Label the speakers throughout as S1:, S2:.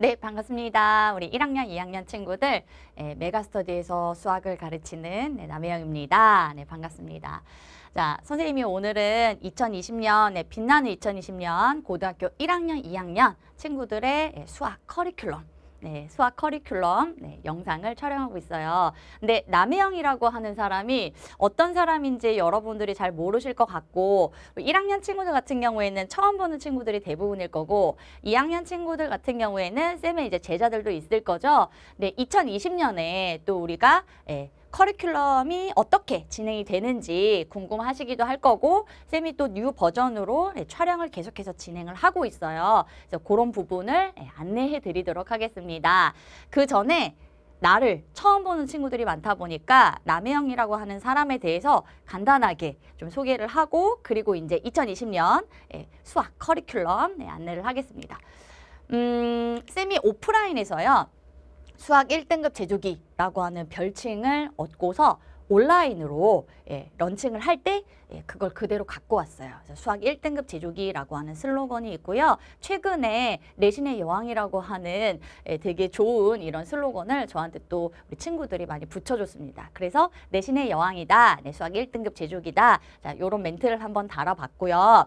S1: 네, 반갑습니다. 우리 1학년, 2학년 친구들 네, 예, 메가스터디에서 수학을 가르치는 네, 남혜영입니다. 네, 반갑습니다. 자, 선생님이 오늘은 2020년, 네, 빛나는 2020년 고등학교 1학년, 2학년 친구들의 예, 수학 커리큘럼 네, 수학 커리큘럼 네, 영상을 촬영하고 있어요. 근데 남혜영이라고 하는 사람이 어떤 사람인지 여러분들이 잘 모르실 것 같고 1학년 친구들 같은 경우에는 처음 보는 친구들이 대부분일 거고 2학년 친구들 같은 경우에는 쌤의 이제 제자들도 있을 거죠. 네, 2020년에 또 우리가 예, 커리큘럼이 어떻게 진행이 되는지 궁금하시기도 할 거고 쌤이 또 뉴 버전으로 네, 촬영을 계속해서 진행을 하고 있어요. 그래서 그런 부분을 네, 안내해 드리도록 하겠습니다. 그 전에 나를 처음 보는 친구들이 많다 보니까 남해영이라고 하는 사람에 대해서 간단하게 좀 소개를 하고 그리고 이제 2020년 수학 커리큘럼 안내를 하겠습니다. 음, 쌤이 오프라인에서요. 수학 1등급 제조기 라고 하는 별칭을 얻고서 온라인으로 예, 런칭을 할때 예, 그걸 그대로 갖고 왔어요. 수학 1등급 제조기라고 하는 슬로건이 있고요. 최근에 내신의 여왕이라고 하는 예, 되게 좋은 이런 슬로건을 저한테 또 우리 친구들이 많이 붙여줬습니다. 그래서 내신의 여왕이다. 내 수학 1등급 제조기다. 자, 요런 멘트를 한번 달아봤고요.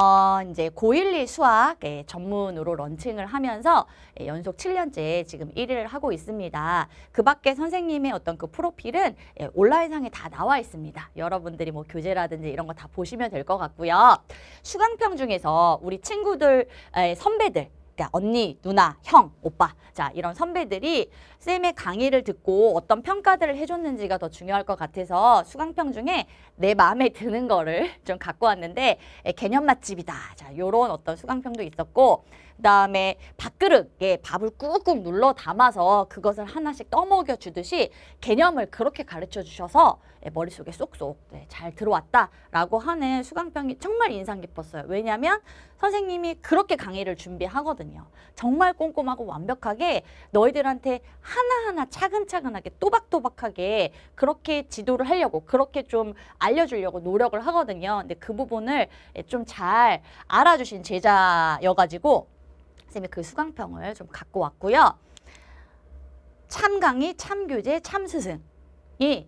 S1: 어, 이제 고1, 2 수학 예, 전문으로 런칭을 하면서 예, 연속 7년째 지금 1위를 하고 있습니다. 그 밖에 선생님의 어떤 그 프로필은 예, 온라인상에 다 나와 있습니다. 여러분들이 뭐 교재라든지 이런 거 다 보시면 될 것 같고요. 수강평 중에서 우리 친구들, 에, 예, 선배들 그러니까 언니, 누나, 형, 오빠 자 이런 선배들이 쌤의 강의를 듣고 어떤 평가들을 해줬는지가 더 중요할 것 같아서 수강평 중에 내 마음에 드는 거를 좀 갖고 왔는데 예, 개념 맛집이다 자 요런 어떤 수강평도 있었고 그다음에 밥그릇에 밥을 꾹꾹 눌러 담아서 그것을 하나씩 떠먹여 주듯이 개념을 그렇게 가르쳐 주셔서 예, 머릿속에 쏙쏙 네, 잘 들어왔다라고 하는 수강평이 정말 인상 깊었어요. 왜냐하면 선생님이 그렇게 강의를 준비하거든요. 정말 꼼꼼하고 완벽하게 너희들한테 하나하나 차근차근하게 또박또박하게 그렇게 지도를 하려고 그렇게 좀 알려주려고 노력을 하거든요. 근데 그 부분을 예, 좀잘 알아주신 제자여가지고 선생님이 그 수강평을 좀 갖고 왔고요. 참강의, 참교재, 참스승이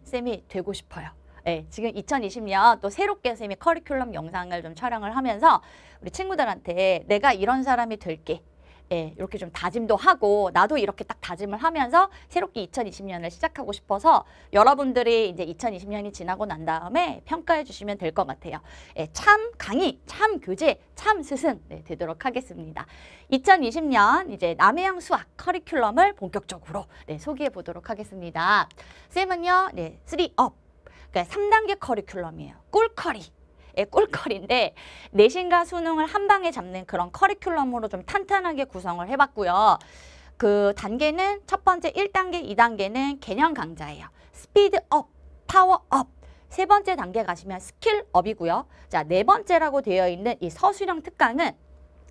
S1: 쌤이 되고 싶어요. 네, 지금 2020년 또 새롭게 쌤이 커리큘럼 영상을 좀 촬영을 하면서 우리 친구들한테 내가 이런 사람이 될게 예, 이렇게 좀 다짐도 하고 나도 이렇게 딱 다짐을 하면서 새롭게 2020년을 시작하고 싶어서 여러분들이 이제 2020년이 지나고 난 다음에 평가해 주시면 될 것 같아요. 예, 참 강의, 참 교재, 참 스승 네, 되도록 하겠습니다. 2020년 이제 남해양 수학 커리큘럼을 본격적으로 네, 소개해 보도록 하겠습니다. 쌤은요, 네, 3업. 그러니까 3단계 커리큘럼이에요. 꿀커리. 꼴거리인데 예, 내신과 수능을 한 방에 잡는 그런 커리큘럼으로 좀 탄탄하게 구성을 해봤고요. 그 단계는 첫 번째 1단계, 2단계는 개념 강좌예요. 스피드업, 파워업. 세 번째 단계 가시면 스킬업이고요. 자, 네 번째라고 되어 있는 이 서술형 특강은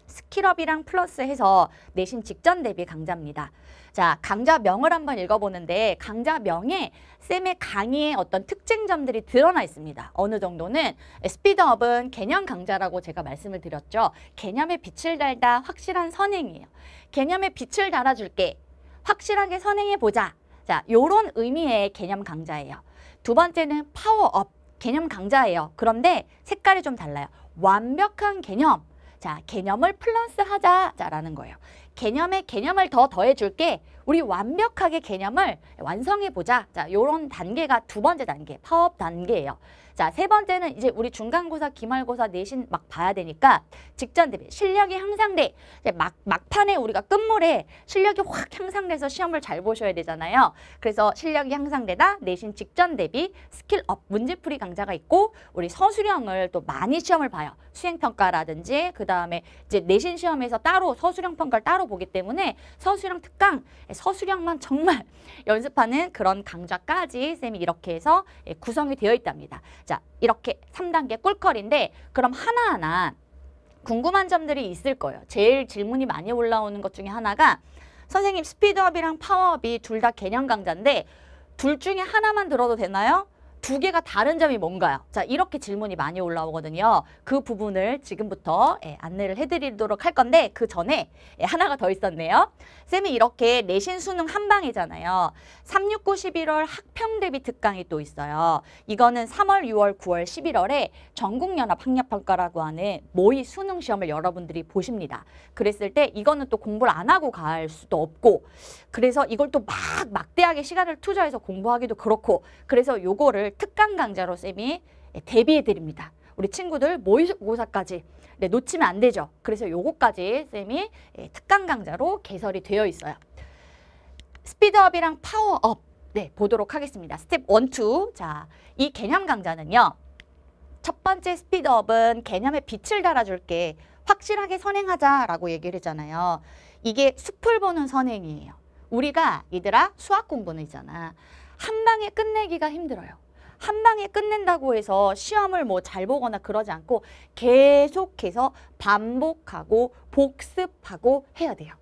S1: 스킬업이랑 플러스해서 내신 직전 대비 강좌입니다. 자, 강좌명을 한번 읽어보는데 강좌명에 쌤의 강의의 어떤 특징점들이 드러나 있습니다. 어느 정도는 스피드업은 개념 강좌라고 제가 말씀을 드렸죠. 개념에 빛을 달다 확실한 선행이에요. 개념에 빛을 달아줄게. 확실하게 선행해보자. 자, 요런 의미의 개념 강좌예요. 두 번째는 파워업. 개념 강좌예요. 그런데 색깔이 좀 달라요. 완벽한 개념. 자, 개념을 플러스 하자라는 거예요. 개념에 개념을 더 더해줄게. 우리 완벽하게 개념을 완성해보자. 자, 요런 단계가 두 번째 단계, 파업 단계예요. 자, 세 번째는 이제 우리 중간고사, 기말고사 내신 막 봐야 되니까 직전 대비 실력이 향상돼. 이제 막, 막판에 우리가 끝물에 실력이 확 향상돼서 시험을 잘 보셔야 되잖아요. 그래서 실력이 향상되다 내신 직전 대비 스킬업 문제풀이 강좌가 있고 우리 서술형을 또 많이 시험을 봐요. 수행평가라든지 그 다음에 이제 내신 시험에서 따로 서술형 평가를 따로 보기 때문에 서술형 특강, 예, 서술형만 정말 연습하는 그런 강좌까지 쌤이 이렇게 해서 예, 구성이 되어 있답니다. 자, 이렇게 3단계 꿀컬인데 그럼 하나하나 궁금한 점들이 있을 거예요. 제일 질문이 많이 올라오는 것 중에 하나가 선생님 스피드업이랑 파워업이 둘 다 개념 강좌인데 둘 중에 하나만 들어도 되나요? 두 개가 다른 점이 뭔가요? 자, 이렇게 질문이 많이 올라오거든요. 그 부분을 지금부터 예, 안내를 해드리도록 할 건데 그 전에 예, 하나가 더 있었네요. 쌤이 이렇게 내신 수능 한 방이잖아요. 369 11월 학평 대비 특강이 또 있어요. 이거는 3월, 6월, 9월, 11월에 전국연합 학력평가라고 하는 모의 수능 시험을 여러분들이 보십니다. 그랬을 때 이거는 또 공부를 안 하고 갈 수도 없고 그래서 이걸 또 막 막대하게 시간을 투자해서 공부하기도 그렇고 그래서 요거를 오늘 특강 강좌로 쌤이 대비해 드립니다. 우리 친구들 모의고사까지 네, 놓치면 안 되죠. 그래서 요거까지 쌤이 예, 특강 강좌로 개설이 되어 있어요. 스피드업이랑 파워업 네, 보도록 하겠습니다. 스텝 원, 투. 자, 이 개념 강좌는요. 첫 번째 스피드업은 개념에 빛을 달아줄게. 확실하게 선행하자라고 얘기를 했잖아요. 이게 숲을 보는 선행이에요. 우리가 얘들아 수학 공부는 있잖아. 한 방에 끝내기가 힘들어요. 한 방에 끝낸다고 해서 시험을 뭐 잘 보거나 그러지 않고 계속해서 반복하고 복습하고 해야 돼요.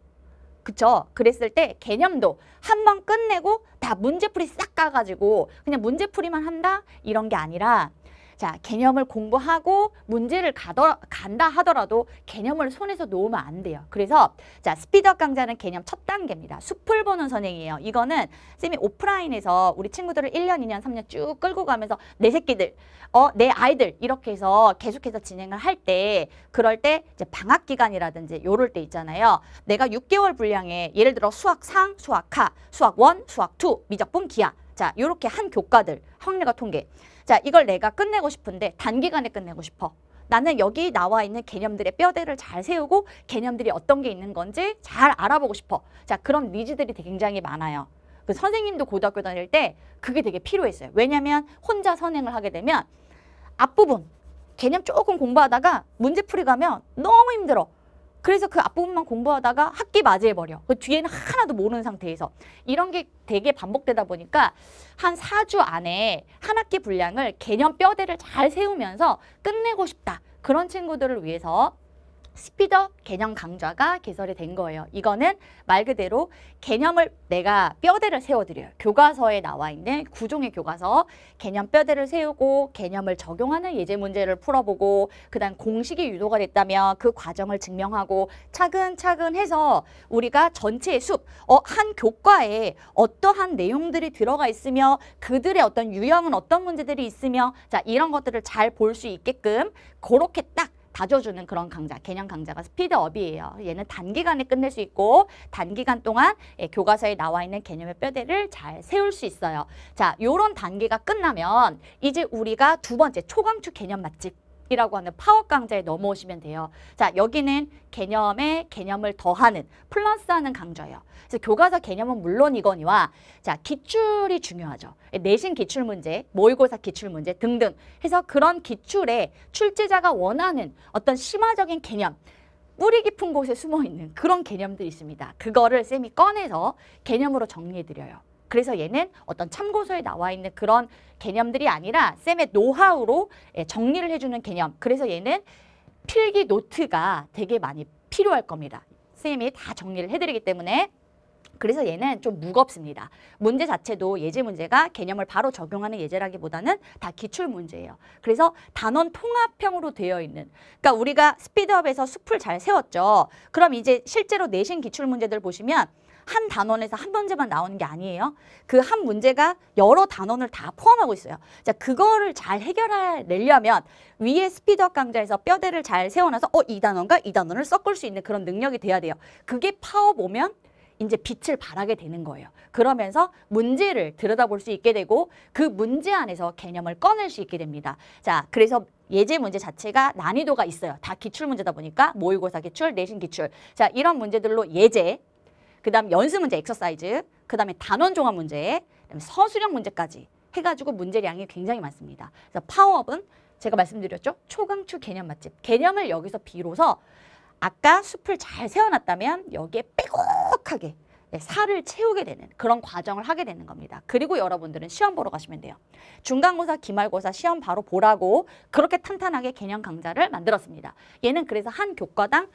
S1: 그쵸? 그랬을 때 개념도 한 번 끝내고 다 문제풀이 싹 까가지고 그냥 문제풀이만 한다? 이런 게 아니라 자, 개념을 공부하고 문제를 가더, 간다 하더라도 개념을 손에서 놓으면 안 돼요. 그래서 자, 스피드업 강좌는 개념 첫 단계입니다. 숲을 보는 선행이에요. 이거는 쌤이 오프라인에서 우리 친구들을 일년이년삼 년 쭉 끌고 가면서 내 새끼들, 어, 내 아이들 이렇게 해서 계속해서 진행을 할 때 그럴 때 이제 방학 기간이라든지 요럴 때 있잖아요. 내가 육개월 분량에 예를 들어 수학 상, 수학 하, 수학 원, 수학 투, 미적분, 기하 자, 요렇게 한 교과들, 확률과 통계 자, 이걸 내가 끝내고 싶은데 단기간에 끝내고 싶어. 나는 여기 나와 있는 개념들의 뼈대를 잘 세우고 개념들이 어떤 게 있는 건지 잘 알아보고 싶어. 자, 그런 니즈들이 굉장히 많아요. 그 선생님도 고등학교 다닐 때 그게 되게 필요했어요. 왜냐면 혼자 선행을 하게 되면 앞부분 개념 조금 공부하다가 문제 풀이 가면 너무 힘들어. 그래서 그 앞부분만 공부하다가 학기 맞이해버려. 그 뒤에는 하나도 모르는 상태에서. 이런 게 되게 반복되다 보니까 한4주 안에 한 학기 분량을 개념 뼈대를 잘 세우면서 끝내고 싶다. 그런 친구들을 위해서 스피드업 개념 강좌가 개설이 된 거예요. 이거는 말 그대로 개념을 내가 뼈대를 세워드려요. 교과서에 나와 있는 구종의 교과서 개념 뼈대를 세우고 개념을 적용하는 예제 문제를 풀어보고 그다음 공식이 유도가 됐다면 그 과정을 증명하고 차근차근 해서 우리가 전체의 숲, 어, 한 교과에 어떠한 내용들이 들어가 있으며 그들의 어떤 유형은 어떤 문제들이 있으며 자 이런 것들을 잘 볼 수 있게끔 그렇게 딱 다져주는 그런 강좌, 개념 강좌가 스피드업이에요. 얘는 단기간에 끝낼 수 있고 단기간 동안 예, 교과서에 나와 있는 개념의 뼈대를 잘 세울 수 있어요. 자, 요런 단계가 끝나면 이제 우리가 두 번째 초강추 개념 맛집 이라고 하는 파워 강좌에 넘어오시면 돼요. 자, 여기는 개념에 개념을 더하는, 플러스하는 강좌예요. 그래서 교과서 개념은 물론이거니와 자, 기출이 중요하죠. 내신 기출 문제, 모의고사 기출 문제 등등 해서 그런 기출에 출제자가 원하는 어떤 심화적인 개념, 뿌리 깊은 곳에 숨어 있는 그런 개념들이 있습니다. 그거를 쌤이 꺼내서 개념으로 정리해 드려요. 그래서 얘는 어떤 참고서에 나와 있는 그런 개념들이 아니라 쌤의 노하우로 예, 정리를 해주는 개념. 그래서 얘는 필기 노트가 되게 많이 필요할 겁니다. 쌤이 다 정리를 해드리기 때문에 그래서 얘는 좀 무겁습니다. 문제 자체도 예제 문제가 개념을 바로 적용하는 예제라기보다는 다 기출 문제예요. 그래서 단원 통합형으로 되어 있는 그러니까 우리가 스피드업에서 숲을 잘 세웠죠. 그럼 이제 실제로 내신 기출 문제들 보시면 한 단원에서 한 문제만 나오는 게 아니에요. 그 한 문제가 여러 단원을 다 포함하고 있어요. 자, 그거를 잘 해결하려면 위에 스피드업 강좌에서 뼈대를 잘 세워놔서 어, 이 단원과 이 단원을 섞을 수 있는 그런 능력이 돼야 돼요. 그게 파워보면 이제 빛을 발하게 되는 거예요. 그러면서 문제를 들여다볼 수 있게 되고 그 문제 안에서 개념을 꺼낼 수 있게 됩니다. 자, 그래서 예제 문제 자체가 난이도가 있어요. 다 기출 문제다 보니까 모의고사 기출, 내신 기출. 자, 이런 문제들로 예제, 그 다음 연습 문제 엑서사이즈, 그 다음에 단원 종합 문제, 그다음에 서술형 문제까지 해가지고 문제량이 굉장히 많습니다. 그래서 파워업은 제가 말씀드렸죠? 초강추 개념 맛집. 개념을 여기서 비로소 아까 숲을 잘 세워놨다면 여기에 빼곡하게 네, 살을 채우게 되는 그런 과정을 하게 되는 겁니다. 그리고 여러분들은 시험 보러 가시면 돼요. 중간고사, 기말고사 시험 바로 보라고 그렇게 탄탄하게 개념 강좌를 만들었습니다. 얘는 그래서 한 교과당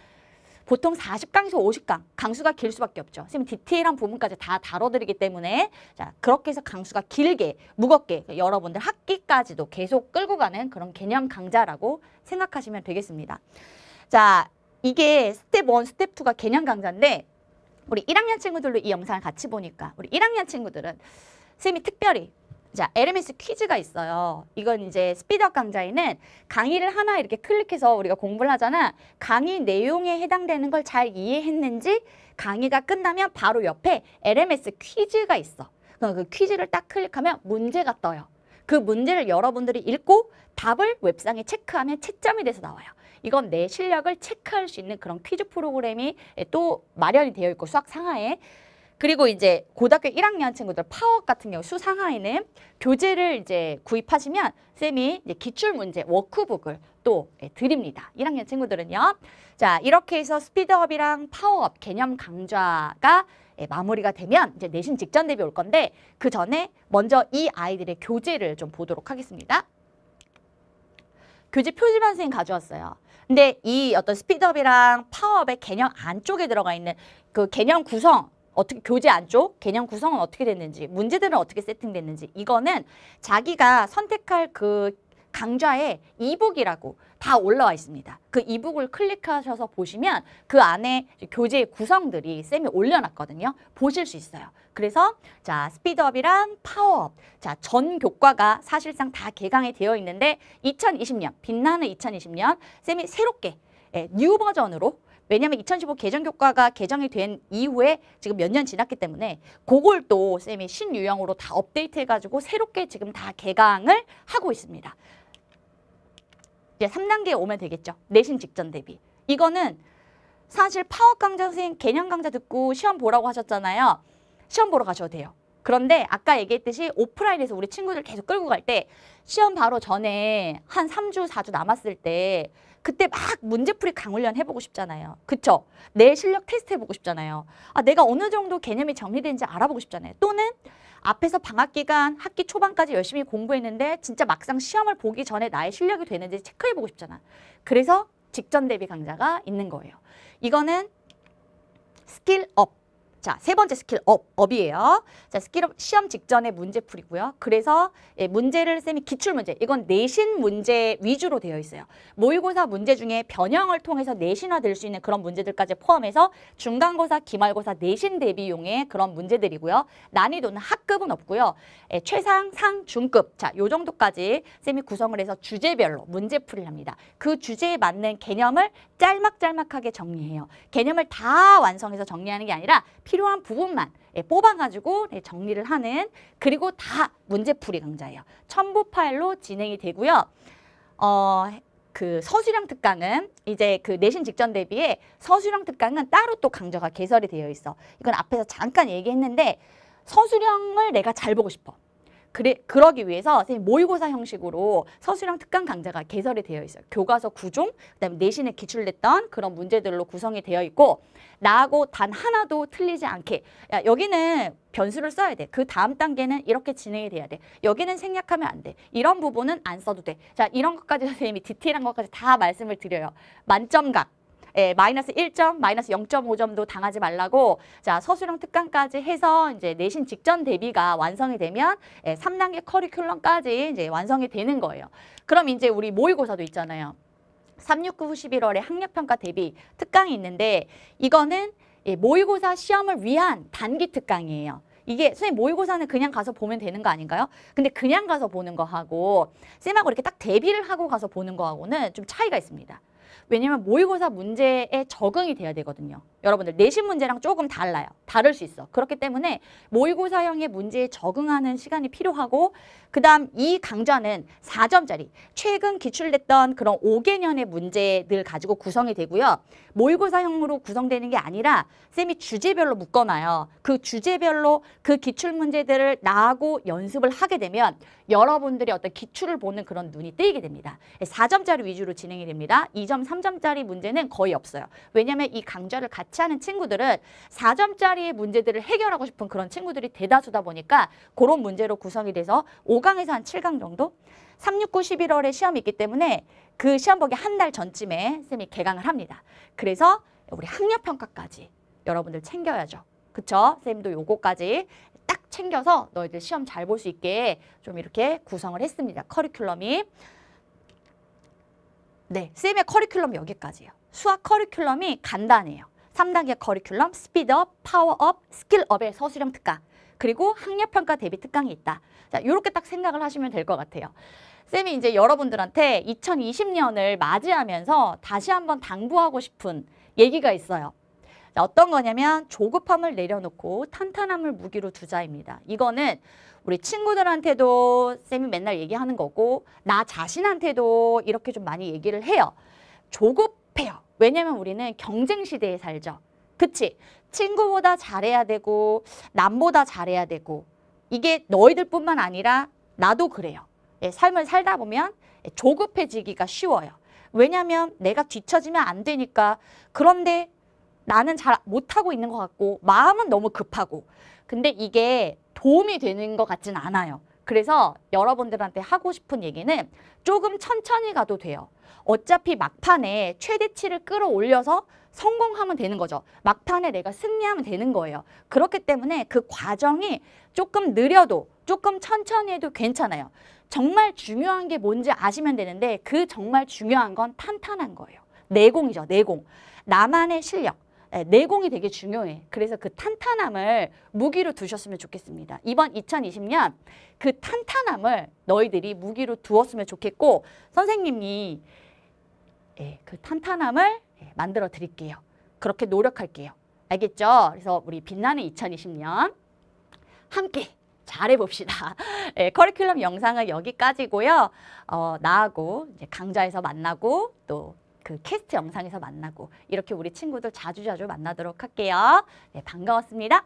S1: 보통 40강에서 50강, 강수가 길 수밖에 없죠. 선생님 디테일한 부분까지 다 다뤄드리기 때문에 자 그렇게 해서 강수가 길게, 무겁게 여러분들 학기까지도 계속 끌고 가는 그런 개념 강좌라고 생각하시면 되겠습니다. 자 이게 스텝 원, 스텝 투가 개념 강좌인데 우리 1학년 친구들로 이 영상을 같이 보니까 우리 1학년 친구들은 선생님이 특별히 자, 에르메스 퀴즈가 있어요. 이건 이제 스피드업 강좌에는 강의를 하나 이렇게 클릭해서 우리가 공부를 하잖아. 강의 내용에 해당되는 걸 잘 이해했는지 강의가 끝나면 바로 옆에 에르메스 퀴즈가 있어. 그 퀴즈를 딱 클릭하면 문제가 떠요. 그 문제를 여러분들이 읽고 답을 웹상에 체크하면 채점이 돼서 나와요. 이건 내 실력을 체크할 수 있는 그런 퀴즈 프로그램이 또 마련이 되어 있고 수학 상하에 그리고 이제 고등학교 1학년 친구들 파업 같은 경우 수상하이는 교재를 이제 구입하시면 쌤이 이제 기출 문제 워크북을 또 예, 드립니다. 1학년 친구들은요. 자, 이렇게 해서 스피드업이랑 파워업 개념 강좌가 예, 마무리가 되면 이제 내신 직전 대비 올 건데 그 전에 먼저 이 아이들의 교재를 좀 보도록 하겠습니다. 교재 표지판 선생님 가져왔어요. 근데 이 어떤 스피드업이랑 파워업의 개념 안쪽에 들어가 있는 그 개념 구성 어떻게 교재 안쪽 개념 구성은 어떻게 됐는지 문제들은 어떻게 세팅됐는지 이거는 자기가 선택할 그 강좌에 이북이라고 다 올라와 있습니다. 그 이북을 클릭하셔서 보시면 그 안에 교재 구성들이 쌤이 올려놨거든요. 보실 수 있어요. 그래서 자스피드업이랑 파워업 자 전 교과가 사실상 다 개강이 되어 있는데 2020년 빛나는 2020년 쌤이 새롭게 예, 뉴 버전으로 왜냐하면 2015 개정 교과가 개정이 된 이후에 지금 몇 년 지났기 때문에 그걸 또 쌤이 신유형으로 다 업데이트해가지고 새롭게 지금 다 개강을 하고 있습니다. 이제 3단계에 오면 되겠죠. 내신 직전 대비. 이거는 사실 파워 강좌 선생님 개념 강좌 듣고 시험 보라고 하셨잖아요. 시험 보러 가셔도 돼요. 그런데 아까 얘기했듯이 오프라인에서 우리 친구들 계속 끌고 갈 때 시험 바로 전에 한 3주, 4주 남았을 때 그때 막 문제풀이 강훈련 해보고 싶잖아요. 그쵸? 내 실력 테스트 해보고 싶잖아요. 아, 내가 어느 정도 개념이 정리된지 알아보고 싶잖아요. 또는 앞에서 방학 기간 학기 초반까지 열심히 공부했는데 진짜 막상 시험을 보기 전에 나의 실력이 되는지 체크해보고 싶잖아. 그래서 직전 대비 강좌가 있는 거예요. 이거는 스킬업 자, 세 번째 스킬 업, 업이에요. 자, 스킬업 시험 직전의 문제풀이고요. 그래서 예, 문제를 쌤이 기출문제, 이건 내신 문제 위주로 되어 있어요. 모의고사 문제 중에 변형을 통해서 내신화될 수 있는 그런 문제들까지 포함해서 중간고사, 기말고사, 내신 대비용의 그런 문제들이고요. 난이도는 학급은 없고요. 예, 최상, 상, 중급, 자, 요 정도까지 쌤이 구성을 해서 주제별로 문제풀이를 합니다. 그 주제에 맞는 개념을 짤막짤막하게 정리해요. 개념을 다 완성해서 정리하는 게 아니라 필요한 부분만 예, 뽑아가지고 네, 정리를 하는 그리고 다 문제풀이 강좌예요. 첨부 파일로 진행이 되고요. 어, 그 서술형 특강은 이제 그 내신 직전 대비에 서술형 특강은 따로 또 강좌가 개설이 되어 있어. 이건 앞에서 잠깐 얘기했는데 서술형을 내가 잘 보고 싶어. 그래, 그러기 위해서 선생님 모의고사 형식으로 서술형 특강 강좌가 개설이 되어 있어요. 교과서 구종, 그다음에 내신에 기출됐던 그런 문제들로 구성이 되어 있고 나하고 단 하나도 틀리지 않게 야, 여기는 변수를 써야 돼. 그 다음 단계는 이렇게 진행이 돼야 돼. 여기는 생략하면 안 돼. 이런 부분은 안 써도 돼. 자, 이런 것까지 선생님이 디테일한 것까지 다 말씀을 드려요. 만점각. 예, 마이너스 1점, 마이너스 0.5점도 당하지 말라고 자 서술형 특강까지 해서 이제 내신 직전 대비가 완성이 되면 예, 3단계 커리큘럼까지 이제 완성이 되는 거예요. 그럼 이제 우리 모의고사도 있잖아요. 369후 11월에 학력평가 대비 특강이 있는데 이거는 예, 모의고사 시험을 위한 단기 특강이에요. 이게 선생님 모의고사는 그냥 가서 보면 되는 거 아닌가요? 근데 그냥 가서 보는 거하고 쌤하고 이렇게 딱 대비를 하고 가서 보는 거하고는 좀 차이가 있습니다. 왜냐면 모의고사 문제에 적응이 돼야 되거든요. 여러분들 내신 문제랑 조금 달라요. 다를 수 있어. 그렇기 때문에 모의고사형의 문제에 적응하는 시간이 필요하고 그 다음 이 강좌는 4점짜리 최근 기출됐던 그런 5개년의 문제들 가지고 구성이 되고요. 모의고사형으로 구성되는 게 아니라 쌤이 주제별로 묶어놔요. 그 주제별로 그 기출 문제들을 나하고 연습을 하게 되면 여러분들이 어떤 기출을 보는 그런 눈이 뜨이게 됩니다. 4점짜리 위주로 진행이 됩니다. 2점, 3점짜리 문제는 거의 없어요. 왜냐하면 이 강좌를 같이 같이 하는 친구들은 4점짜리의 문제들을 해결하고 싶은 그런 친구들이 대다수다 보니까 그런 문제로 구성이 돼서 5강에서 한 7강 정도? 3, 6, 9, 11월에 시험이 있기 때문에 그 시험 보기 한 달 전쯤에 쌤이 개강을 합니다. 그래서 우리 학력평가까지 여러분들 챙겨야죠. 그쵸? 쌤도 요거까지 딱 챙겨서 너희들 시험 잘 볼 수 있게 좀 이렇게 구성을 했습니다. 커리큘럼이. 네, 쌤의 커리큘럼 여기까지예요. 수학 커리큘럼이 간단해요. 삼단계 커리큘럼, 스피드업, 파워업, 스킬업의 서술형 특강 그리고 학력평가 대비 특강이 있다. 자, 이렇게 딱 생각을 하시면 될 것 같아요. 쌤이 이제 여러분들한테 2020년을 맞이하면서 다시 한번 당부하고 싶은 얘기가 있어요. 자, 어떤 거냐면 조급함을 내려놓고 탄탄함을 무기로 두자입니다. 이거는 우리 친구들한테도 쌤이 맨날 얘기하는 거고 나 자신한테도 이렇게 좀 많이 얘기를 해요. 조급 급해요. 왜냐면 우리는 경쟁 시대에 살죠. 그치? 친구보다 잘해야 되고 남보다 잘해야 되고 이게 너희들뿐만 아니라 나도 그래요. 예, 삶을 살다 보면 예, 조급해지기가 쉬워요. 왜냐면 내가 뒤처지면 안 되니까 그런데 나는 잘 못하고 있는 것 같고 마음은 너무 급하고 근데 이게 도움이 되는 것 같진 않아요. 그래서 여러분들한테 하고 싶은 얘기는 조금 천천히 가도 돼요. 어차피 막판에 최대치를 끌어올려서 성공하면 되는 거죠. 막판에 내가 승리하면 되는 거예요. 그렇기 때문에 그 과정이 조금 느려도 조금 천천히 해도 괜찮아요. 정말 중요한 게 뭔지 아시면 되는데 그 정말 중요한 건 탄탄한 거예요. 내공이죠. 내공. 나만의 실력. 예, 내공이 되게 중요해. 그래서 그 탄탄함을 무기로 두셨으면 좋겠습니다. 이번 2020년 그 탄탄함을 너희들이 무기로 두었으면 좋겠고 선생님이 예, 그 탄탄함을 예, 만들어 드릴게요. 그렇게 노력할게요. 알겠죠? 그래서 우리 빛나는 2020년 함께 잘해봅시다. 네, 커리큘럼 영상은 여기까지고요. 어, 나하고 강좌에서 만나고 또그 캐스트 영상에서 만나고 이렇게 우리 친구들 자주자주 만나도록 할게요. 네, 반가웠습니다.